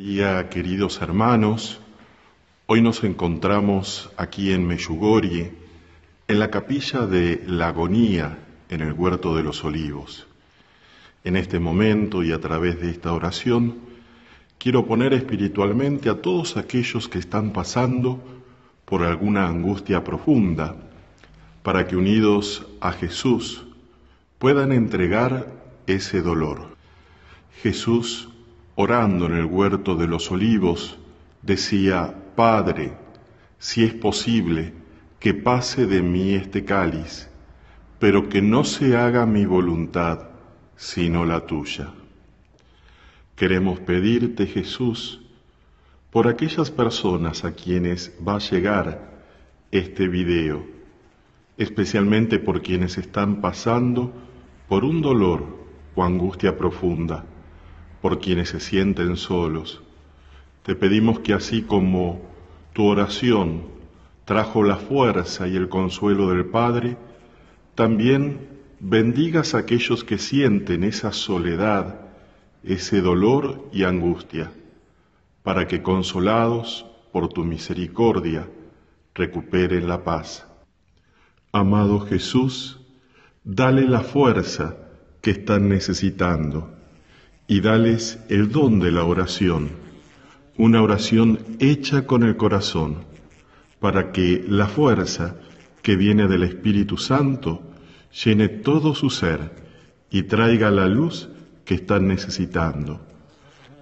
día, queridos hermanos. Hoy nos encontramos aquí en Meyugorie, en la capilla de la agonía en el Huerto de los Olivos. En este momento y a través de esta oración, quiero poner espiritualmente a todos aquellos que están pasando por alguna angustia profunda, para que unidos a Jesús puedan entregar ese dolor. Jesús orando en el huerto de los olivos, decía, Padre, si es posible, que pase de mí este cáliz, pero que no se haga mi voluntad, sino la tuya. Queremos pedirte, Jesús, por aquellas personas a quienes va a llegar este video, especialmente por quienes están pasando por un dolor o angustia profunda por quienes se sienten solos. Te pedimos que así como tu oración trajo la fuerza y el consuelo del Padre, también bendigas a aquellos que sienten esa soledad, ese dolor y angustia, para que consolados por tu misericordia recuperen la paz. Amado Jesús, dale la fuerza que están necesitando y dales el don de la oración, una oración hecha con el corazón, para que la fuerza que viene del Espíritu Santo llene todo su ser y traiga la luz que están necesitando.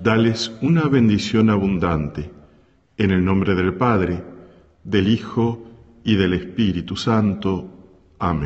Dales una bendición abundante, en el nombre del Padre, del Hijo y del Espíritu Santo. Amén.